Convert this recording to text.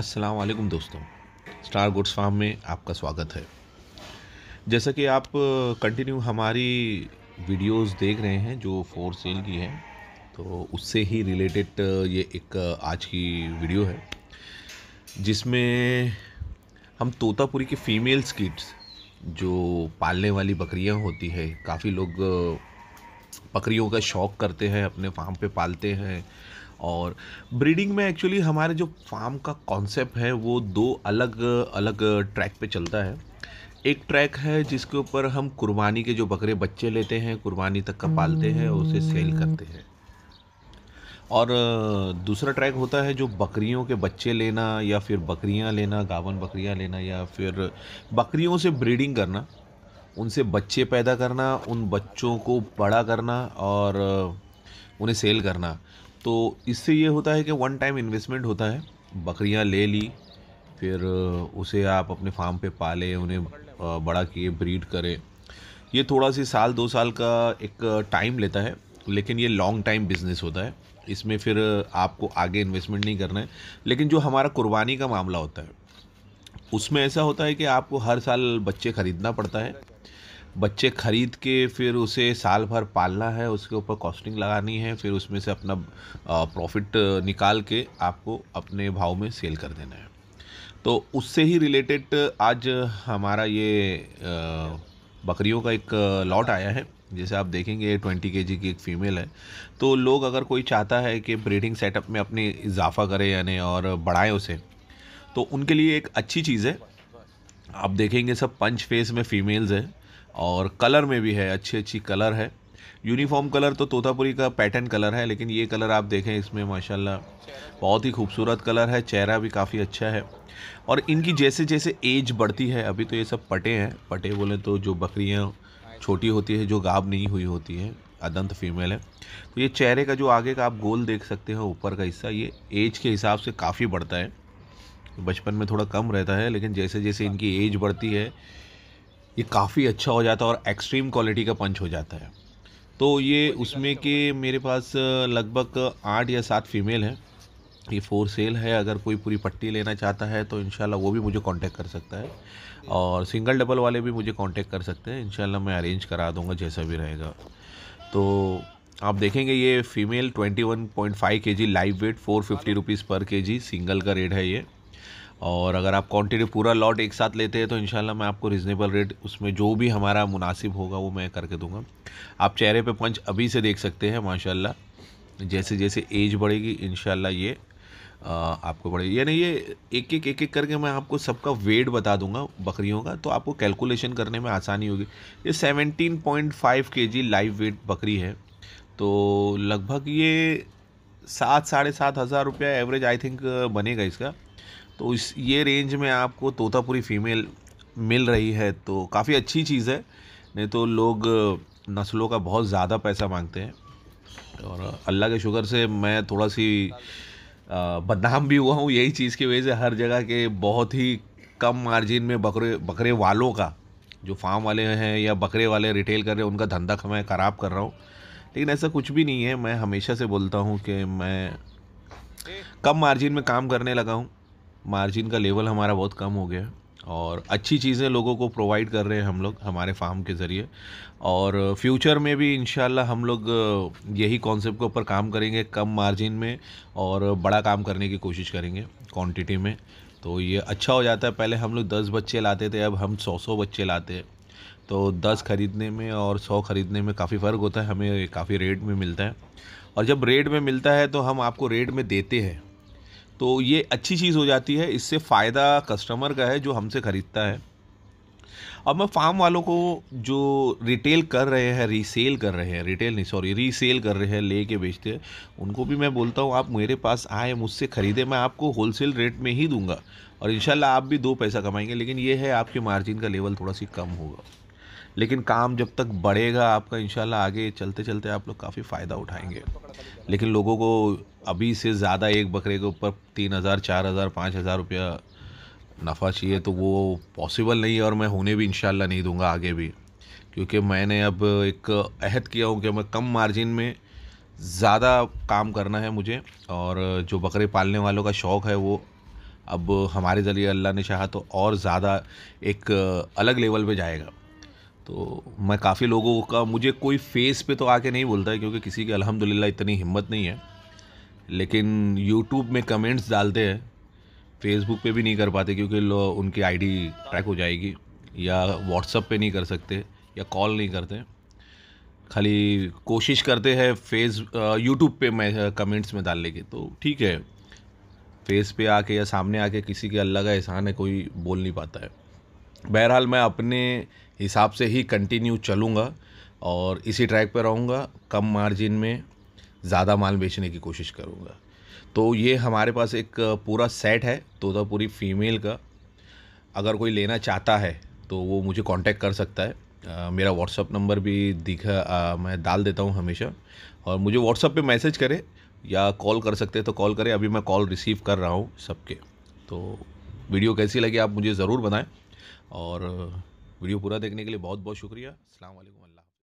अस्सलाम वालेकुम दोस्तों स्टार गुड्स फार्म में आपका स्वागत है जैसा कि आप कंटिन्यू हमारी वीडियोस देख रहे हैं जो फोर सेल की है तो उससे ही रिलेटेड ये एक आज की वीडियो है जिसमें हम तोतापुरी के फीमेल्स किड्स जो पालने वाली बकरियां होती है काफ़ी लोग बकरियों का शौक़ करते हैं अपने फार्म पे पालते हैं और ब्रीडिंग में एक्चुअली हमारे जो फार्म का कॉन्सेप्ट है वो दो अलग अलग ट्रैक पे चलता है एक ट्रैक है जिसके ऊपर हम कुर्बानी के जो बकरे बच्चे लेते हैं कुर्बानी तक का पालते हैं उसे सेल करते हैं और दूसरा ट्रैक होता है जो बकरियों के बच्चे लेना या फिर बकरियां लेना गावन बकरियां लेना या फिर बकरियों से ब्रीडिंग करना उनसे बच्चे पैदा करना उन बच्चों को बड़ा करना और उन्हें सेल करना तो इससे ये होता है कि वन टाइम इन्वेस्टमेंट होता है बकरियाँ ले ली फिर उसे आप अपने फार्म पे पाले उन्हें बड़ा किए ब्रीड करें ये थोड़ा सी साल दो साल का एक टाइम लेता है लेकिन ये लॉन्ग टाइम बिजनेस होता है इसमें फिर आपको आगे इन्वेस्टमेंट नहीं करना है लेकिन जो हमारा कुर्बानी का मामला होता है उसमें ऐसा होता है कि आपको हर साल बच्चे ख़रीदना पड़ता है बच्चे ख़रीद के फिर उसे साल भर पालना है उसके ऊपर कॉस्टिंग लगानी है फिर उसमें से अपना प्रॉफिट निकाल के आपको अपने भाव में सेल कर देना है तो उससे ही रिलेटेड आज हमारा ये बकरियों का एक लॉट आया है जैसे आप देखेंगे ट्वेंटी के जी की एक फ़ीमेल है तो लोग अगर कोई चाहता है कि ब्रीडिंग सेटअप में अपनी इजाफा करें यानी और बढ़ाएं उसे तो उनके लिए एक अच्छी चीज़ है आप देखेंगे सब पंच फेस में फ़ीमेल्स हैं और कलर में भी है अच्छी अच्छी कलर है यूनिफॉर्म कलर तो तोतापुरी का पैटर्न कलर है लेकिन ये कलर आप देखें इसमें माशाल्लाह बहुत ही खूबसूरत कलर है चेहरा भी काफ़ी अच्छा है और इनकी जैसे जैसे एज बढ़ती है अभी तो ये सब पटे हैं पटे बोले तो जो बकरियाँ छोटी होती है जो गाब नहीं हुई होती हैं अदंत फीमेल है तो ये चेहरे का जो आगे का आप गोल देख सकते हो ऊपर का हिस्सा ये एज के हिसाब से काफ़ी बढ़ता है बचपन में थोड़ा कम रहता है लेकिन जैसे जैसे इनकी एज बढ़ती है ये काफ़ी अच्छा हो जाता है और एक्सट्रीम क्वालिटी का पंच हो जाता है तो ये उसमें के मेरे पास लगभग आठ या सात फीमेल हैं ये फोर सेल है अगर कोई पूरी पट्टी लेना चाहता है तो इन वो भी मुझे कांटेक्ट कर सकता है और सिंगल डबल वाले भी मुझे कांटेक्ट कर सकते हैं इन मैं अरेंज करा दूंगा जैसा भी रहेगा तो आप देखेंगे ये female 21.5 KG live weight four fifty rupees per KG single का रेट है ये और अगर आप क्वान्टिटी पूरा लॉट एक साथ लेते हैं तो इन मैं आपको रिजनेबल रेट उसमें जो भी हमारा मुनासिब होगा वो मैं करके दूंगा आप चेहरे पे पंच अभी से देख सकते हैं माशाल्लाह जैसे जैसे एज बढ़ेगी इन ये आपको बढ़ेगी यानी ये एक एक एक एक करके मैं आपको सबका वेट बता दूंगा बकरियों का तो आपको कैलकुलेशन करने में आसानी होगी ये 17.5 पॉइंट लाइव वेट बकरी है तो लगभग ये सात साढ़े सात हज़ार रुपया एवरेज आई थिंक बनेगा इसका तो इस ये रेंज में आपको तोतापुरी फीमेल मिल रही है तो काफ़ी अच्छी चीज़ है नहीं तो लोग नस्लों का बहुत ज़्यादा पैसा मांगते हैं और अल्लाह के शुक्र से मैं थोड़ा सी बदनाम भी हुआ हूँ यही चीज़ की वजह से हर जगह के बहुत ही कम मार्जिन में बकरे बकरे वालों का जो फार्म वाले हैं या बकरे वाले रिटेल कर रहे हैं उनका धंधा मैं ख़राब कर रहा हूँ लेकिन ऐसा कुछ भी नहीं है मैं हमेशा से बोलता हूँ कि मैं कम मार्जिन में काम करने लगा हूँ मार्जिन का लेवल हमारा बहुत कम हो गया है और अच्छी चीज़ें लोगों को प्रोवाइड कर रहे हैं हम लोग हमारे फार्म के ज़रिए और फ्यूचर में भी इन हम लोग यही कॉन्सेप्ट के ऊपर काम करेंगे कम मार्जिन में और बड़ा काम करने की कोशिश करेंगे क्वांटिटी में तो ये अच्छा हो जाता है पहले हम लोग दस बच्चे लाते थे अब हम सौ सौ बच्चे लाते हैं तो दस ख़रीदने में और सौ ख़रीदने में काफ़ी फ़र्क होता है हमें काफ़ी रेट में मिलता है और जब रेट में मिलता है तो हम आपको रेट में देते हैं तो ये अच्छी चीज़ हो जाती है इससे फ़ायदा कस्टमर का है जो हमसे ख़रीदता है अब मैं फार्म वालों को जो रिटेल कर रहे हैं रीसेल कर रहे हैं रिटेल नहीं सॉरी रीसेल कर रहे हैं ले के बेचते हैं उनको भी मैं बोलता हूँ आप मेरे पास आए मुझसे ख़रीदे मैं आपको होलसेल रेट में ही दूंगा और इन आप भी दो पैसा कमाएंगे लेकिन ये है आपके मार्जिन का लेवल थोड़ा सी कम होगा लेकिन काम जब तक बढ़ेगा आपका इन आगे चलते चलते आप लोग काफ़ी फ़ायदा उठाएंगे लेकिन लोगों को अभी से ज़्यादा एक बकरे के ऊपर तीन हज़ार चार हज़ार पाँच हज़ार रुपया नफ़ा चाहिए तो वो पॉसिबल नहीं है और मैं होने भी इन नहीं दूंगा आगे भी क्योंकि मैंने अब एक अहद किया हूँ कि मैं कम मार्जिन में ज़्यादा काम करना है मुझे और जो बकरे पालने वालों का शौक़ है वो अब हमारे ज़रिए अल्लाह ने चाहा तो और ज़्यादा एक अलग लेवल पे जाएगा तो मैं काफ़ी लोगों का मुझे कोई फेस पे तो आके नहीं बोलता है क्योंकि किसी की अलहमदिल्ला इतनी हिम्मत नहीं है लेकिन यूट्यूब में कमेंट्स डालते हैं फेसबुक पे भी नहीं कर पाते क्योंकि उनकी आईडी ट्रैक हो जाएगी या व्हाट्सअप पे नहीं कर सकते या कॉल नहीं करते खाली कोशिश करते हैं फेस यूट्यूब पे मैं कमेंट्स में डालने की तो ठीक है फेस पे आके या सामने आके किसी के अल्लाह का एहसान है कोई बोल नहीं पाता है बहरहाल मैं अपने हिसाब से ही कंटिन्यू चलूँगा और इसी ट्रैक पर रहूँगा कम मार्जिन में ज़्यादा माल बेचने की कोशिश करूँगा तो ये हमारे पास एक पूरा सेट है तोतापुरी फीमेल का अगर कोई लेना चाहता है तो वो मुझे कांटेक्ट कर सकता है आ, मेरा व्हाट्सअप नंबर भी दिखा आ, मैं डाल देता हूँ हमेशा और मुझे व्हाट्सअप पे मैसेज करें या कॉल कर सकते हैं तो कॉल करें अभी मैं कॉल रिसीव कर रहा हूँ सबके तो वीडियो कैसी लगी आप मुझे ज़रूर बनाएँ और वीडियो पूरा देखने के लिए बहुत बहुत शुक्रिया अल्लाम